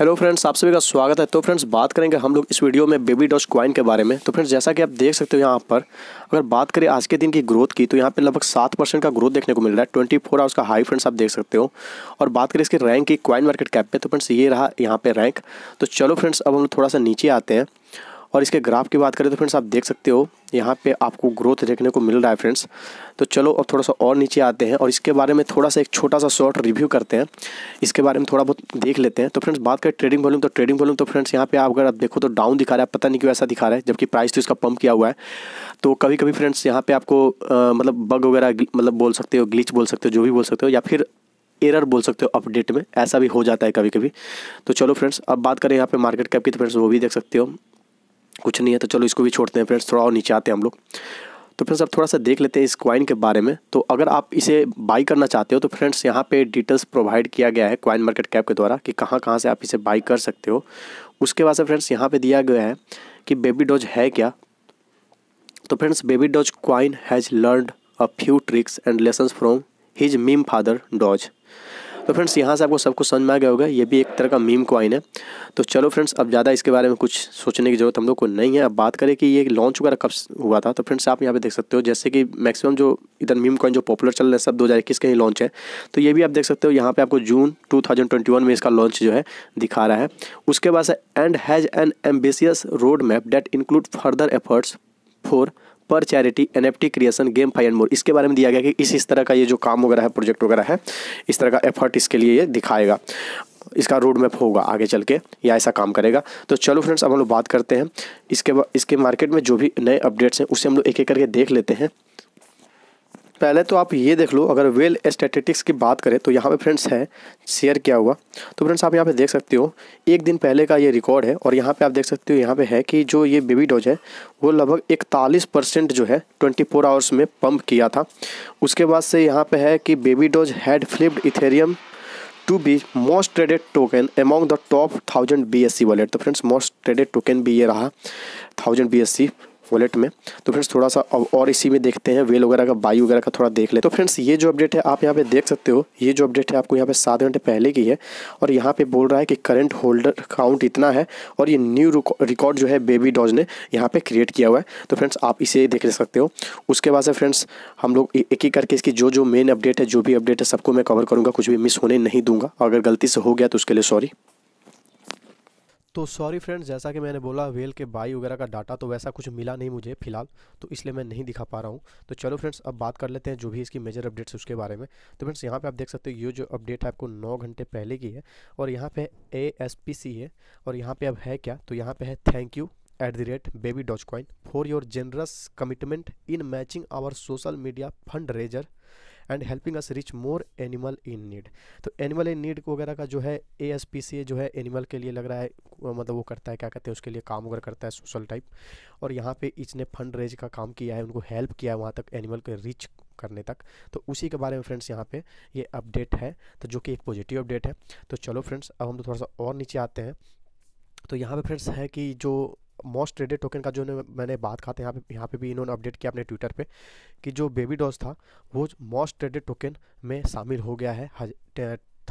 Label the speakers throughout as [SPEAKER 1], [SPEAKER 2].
[SPEAKER 1] hello friends आप सभी का स्वागत है तो फ्रेंड्स बात करेंगे हम लोग इस वीडियो में बेबी डॉज कॉइन के बारे में तो फ्रेंड्स जैसा कि आप देख सकते हो यहाँ पर अगर बात करें आज के दिन की ग्रोथ की तो यहाँ पे लगभग सात परसेंट का ग्रोथ देखने को मिल रहा है ट्वेंटी फोर आवर्स का हाई फ्रेंड्स आप देख सकते हो और बात करें इसके रैंक की क्वाइन मार्केट कैप पर तो फ्रेंड्स ये रहा यहाँ पर रैंक तो चलो फ्रेंड्स अब हम थोड़ा सा नीचे आते हैं और इसके ग्राफ की बात करें तो फ्रेंड्स आप देख सकते हो यहाँ पे आपको ग्रोथ देखने को मिल रहा है फ्रेंड्स तो चलो अब थोड़ा सा और नीचे आते हैं और इसके बारे में थोड़ा सा एक छोटा सा शॉर्ट रिव्यू करते हैं इसके बारे में थोड़ा बहुत देख लेते हैं तो फ्रेंड्स बात करें ट्रेडिंग वॉल्यूम तो ट्रेडिंग वॉल्यूम तो फ्रेंड्स यहाँ पे आप अगर आप देखो तो डाउन दिखा रहा है पता नहीं क्यों ऐसा दिखा रहा है जबकि प्राइस तो इसका पम्प किया हुआ है तो कभी कभी फ्रेंड्स यहाँ पर आपको मतलब बग वगैरह मतलब बोल सकते हो ग्लिच बोल सकते हो जो भी बोल सकते हो या फिर एरर बोल सकते हो अपडेट में ऐसा भी हो जाता है कभी कभी तो चलो फ्रेंड्स अब बात करें यहाँ पे मार्केट कैप की तो फ्रेंड्स वो भी देख सकते हो कुछ नहीं है तो चलो इसको भी छोड़ते हैं फ्रेंड्स थोड़ा और नीचे आते हैं हम लोग तो फ्रेंड्स अब थोड़ा सा देख लेते हैं इस क्वाइन के बारे में तो अगर आप इसे बाई करना चाहते हो तो फ्रेंड्स यहाँ पे डिटेल्स प्रोवाइड किया गया है क्वाइन मार्केट कैप के द्वारा कि कहाँ कहाँ से आप इसे बाई कर सकते हो उसके बाद से फ्रेंड्स यहाँ पे दिया गया है कि बेबी डॉज है क्या तो friends Baby Doge coin has learn a few tricks and lesson from his meme father Doge तो फ्रेंड्स यहाँ से आपको सब कुछ समझ में आ गया होगा ये भी एक तरह का मीम क्वाइन है तो चलो फ्रेंड्स अब ज़्यादा इसके बारे में कुछ सोचने की ज़रूरत हम लोग को नहीं है अब बात करें कि ये लॉन्च वगैरह कब हुआ था तो फ्रेंड्स आप यहाँ पे देख सकते हो जैसे कि मैक्सिमम जो इधर मीम कॉइन जो पॉपुलर चल रहे हैं सब दो हज़ार के ही लॉन्च है तो ये भी आप देख सकते हो यहाँ पर आपको जून टू में इसका लॉन्च जो है दिखा रहा है उसके बाद and has an ambitious road map that include further efforts for per charity N F T creation game five and more इसके बारे में दिया गया कि इस इस तरह का ये जो काम वगैरह है प्रोजेक्ट वगैरह है इस तरह का एफर्ट इसके लिए ये दिखाएगा इसका रोड मैप होगा आगे चल के या ऐसा काम करेगा तो चलो फ्रेंड्स अब हम लोग बात करते हैं इसके इसके मार्केट में जो भी नए अपडेट्स हैं उसे हम लोग एक एक करके देख लेते हैं पहले तो आप ये देख लो अगर वेल स्टैटिस्टिक्स की बात करें तो यहाँ पे फ्रेंड्स है शेयर किया हुआ तो फ्रेंड्स आप यहाँ पे देख सकते हो एक दिन पहले का ये रिकॉर्ड है और यहाँ पे आप देख सकते हो यहाँ पे है कि जो ये बेबी डोज है वो लगभग इकतालीस परसेंट जो है 24 आवर्स में पंप किया था उसके बाद से यहाँ पर है कि Baby Doge had flipped Ethereum to be most traded token among the top thousand B S C wallet तो फ्रेंड्स मोस्ट ट्रेडेड टोकन भी ये रहा thousand B S C wallet में तो फ्रेंड्स थोड़ा सा और इसी में देखते हैं वेल वगैरह का बाई वगैरह का थोड़ा देख ले तो फ्रेंड्स ये जो अपडेट है आप यहाँ पे देख सकते हो ये जो अपडेट है आपको यहाँ पे सात घंटे पहले की है और यहाँ पे बोल रहा है कि करंट होल्डर काउंट इतना है और ये न्यू रिकॉर्ड जो है बेबी डॉज ने यहाँ पे क्रिएट किया हुआ है तो फ्रेंड्स आप इसे देख सकते हो उसके बाद से फ्रेंड्स हम लोग एक ही करके इसकी जो जो मेन अपडेट है जो भी अपडेट है सबको मैं कवर करूँगा कुछ भी मिस होने नहीं दूंगा अगर गलती से हो गया तो उसके लिए सॉरी तो सॉरी फ्रेंड्स जैसा कि मैंने बोला वेल के बाई वगैरह का डाटा तो वैसा कुछ मिला नहीं मुझे फिलहाल तो इसलिए मैं नहीं दिखा पा रहा हूँ तो चलो फ्रेंड्स अब बात कर लेते हैं जो भी इसकी मेजर अपडेट्स उसके बारे में तो फ्रेंड्स यहाँ पे आप देख सकते हो ये जो अपडेट है आपको नौ घंटे पहले की है और यहाँ पे ए एस पी सी है और यहाँ पर अब है क्या तो यहाँ पर है thank you at the rate Baby Doge coin for your generous commitment in matching our social media fund raiser and helping us reach more animal in need तो एनिमल इन नीड वगैरह का जो है ए एस पी सी जो है animal के लिए लग रहा है मतलब वो करता है क्या कहते हैं उसके लिए काम वगैरह करता है सोशल टाइप और यहाँ पे इसने फंड रेज का काम किया है उनको हेल्प किया है वहाँ तक एनिमल के रिच करने तक तो उसी के बारे में फ्रेंड्स यहाँ पे ये अपडेट है तो जो कि एक पॉजिटिव अपडेट है तो चलो फ्रेंड्स अब हम तो थोड़ा सा और नीचे आते हैं तो यहाँ पे फ्रेंड्स है कि जो मोस्ट ट्रेडेड टोकन का जो मैंने बात कहा था यहाँ पे यहाँ पे भी इन्होंने अपडेट किया अपने ट्विटर पे कि जो बेबी डॉज था वो मोस्ट ट्रेडेड टोकन में शामिल हो गया है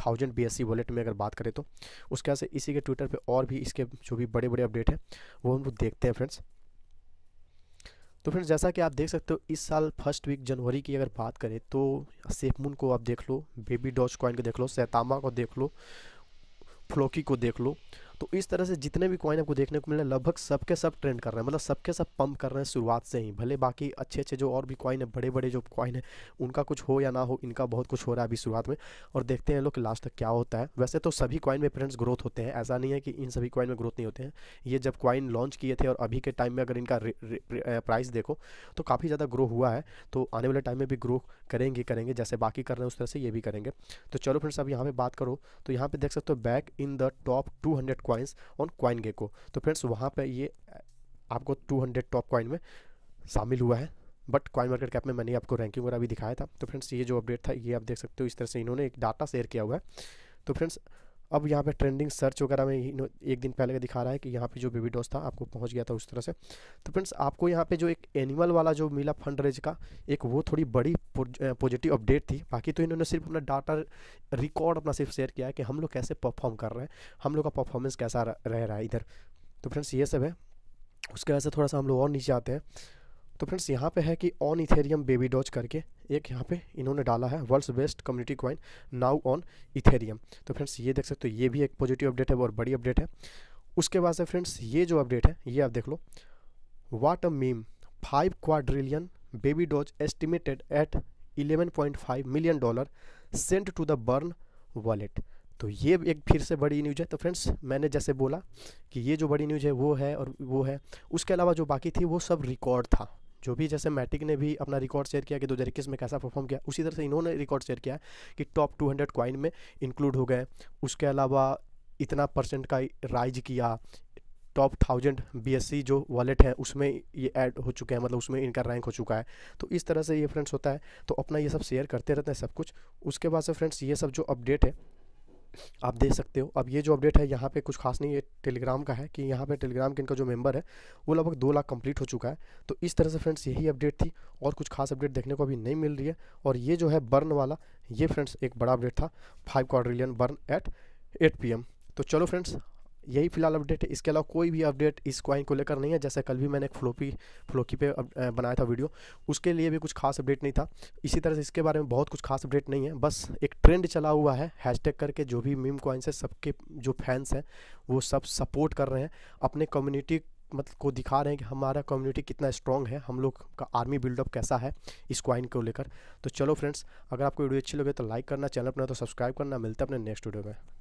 [SPEAKER 1] थाउजेंड बी एस वॉलेट में अगर बात करें तो उसके से इसी के ट्विटर पे और भी इसके जो भी बड़े बड़े अपडेट हैं वो हम देखते हैं फ्रेंड्स तो फ्रेंड्स जैसा कि आप देख सकते हो इस साल फर्स्ट वीक जनवरी की अगर बात करें तो सेफमून को आप देख लो बेबी डॉज कॉइन को देख लो सैतामा को देख लो फ्लोकी को देख लो तो इस तरह से जितने भी कॉइन आपको देखने को मिले लगभग सबके सब ट्रेंड कर रहे हैं मतलब सबके सब पंप कर रहे हैं शुरुआत से ही भले बाकी अच्छे अच्छे जो और भी कॉइन है बड़े बड़े जो कॉइन है उनका कुछ हो या ना हो इनका बहुत कुछ हो रहा है अभी शुरुआत में और देखते हैं लोग लास्ट तक क्या होता है वैसे तो सभी कॉइन में फ्रेंड्स ग्रोथ होते हैं ऐसा नहीं है कि इन सभी कॉइन में ग्रोथ नहीं होते हैं ये जब कॉइन लॉन्च किए थे और अभी के टाइम में अगर इनका प्राइस देखो तो काफ़ी ज़्यादा ग्रो हुआ है तो आने वाले टाइम में भी ग्रो करेंगे करेंगे जैसे बाकी कर रहे हैं उस तरह से ये भी करेंगे तो चलो फ्रेंड्स अब यहाँ पर बात करो तो यहाँ पे देख सकते हो back in the top two hundred coins on CoinGecko तो फ्रेंड्स वहाँ पर ये आपको हंड्रेड टॉप कॉइन में शामिल हुआ है बट क्वाइन मार्केट कैप में मैंने आपको रैंकिंग वगैरह भी दिखाया था तो फ्रेंड्स ये जो अपडेट था ये आप देख सकते हो इस तरह से इन्होंने एक डाटा शेयर किया हुआ है तो फ्रेंड्स अब यहाँ पे ट्रेंडिंग सर्च वगैरह में एक दिन पहले का दिखा रहा है कि यहाँ पे जो बेबी डॉस था आपको पहुँच गया था उस तरह से तो फ्रेंड्स आपको यहाँ पे जो एक एनिमल वाला जो मिला फंड रेज का एक वो थोड़ी बड़ी पॉजिटिव अपडेट थी बाकी तो इन्होंने सिर्फ अपना डाटा रिकॉर्ड अपना सिर्फ शेयर किया है कि हम लोग कैसे परफॉर्म कर रहे हैं हम लोग का परफॉर्मेंस कैसा रह रहा है इधर तो फ्रेंड्स ये सब है उसके वजह से थोड़ा सा हम लोग और नीचे आते हैं तो फ्रेंड्स यहाँ पे है कि ऑन इथेरियम बेबी डॉज करके एक यहाँ पे इन्होंने डाला है world's best community coin now on Ethereum तो फ्रेंड्स ये देख सकते हो ये भी एक पॉजिटिव अपडेट है और बड़ी अपडेट है उसके बाद से फ्रेंड्स ये जो अपडेट है ये आप देख लो what a meme five quadrillion Baby Doge estimated at five million dollar sent to the burn wallet तो ये एक फिर से बड़ी न्यूज है तो फ्रेंड्स मैंने जैसे बोला कि ये जो बड़ी न्यूज है वो है और वो है उसके अलावा जो बाकी थी वो सब रिकॉर्ड था जो भी जैसे मैटिक ने भी अपना रिकॉर्ड शेयर किया कि दो में कैसा परफॉर्म किया उसी तरह से इन्होंने रिकॉर्ड शेयर किया कि टॉप टू हंड्रेड क्वाइन में इंक्लूड हो गए उसके अलावा इतना परसेंट का राइज किया टॉप थाउजेंड बी जो वॉलेट है उसमें ये ऐड हो चुके हैं मतलब उसमें इनका रैंक हो चुका है तो इस तरह से ये फ्रेंड्स होता है तो अपना ये सब शेयर करते रहते हैं सब कुछ उसके बाद से फ्रेंड्स ये सब जो अपडेट है आप देख सकते हो अब ये जो अपडेट है यहाँ पे कुछ खास नहीं है टेलीग्राम का है कि यहाँ पे टेलीग्राम के इनका जो मेंबर है वो लगभग दो लाख कंप्लीट हो चुका है तो इस तरह से फ्रेंड्स यही अपडेट थी और कुछ खास अपडेट देखने को अभी नहीं मिल रही है और ये जो है बर्न वाला ये फ्रेंड्स एक बड़ा अपडेट था five quadrillion burn at eight P तो चलो फ्रेंड्स यही फिलहाल अपडेट है इसके अलावा कोई भी अपडेट इस क्वाइन को लेकर नहीं है जैसे कल भी मैंने एक फ्लोपी फ्लोकी पे बनाया था वीडियो उसके लिए भी कुछ खास अपडेट नहीं था इसी तरह से इसके बारे में बहुत कुछ खास अपडेट नहीं है बस एक ट्रेंड चला हुआ है हैशटैग करके जो भी मीम क्वाइंस है सबके जो फैंस हैं वो सब सपोर्ट कर रहे हैं अपने कम्युनिटी मतलब को दिखा रहे हैं कि हमारा कम्युनिटी कितना स्ट्रॉन्ग है हम लोग का आर्मी बिल्डअप कैसा है इस क्वाइन को लेकर तो चलो फ्रेंड्स अगर आपको वीडियो अच्छी लगे तो लाइक करना चैनल अपना तो सब्सक्राइब करना मिलता है अपने नेक्स्ट वीडियो में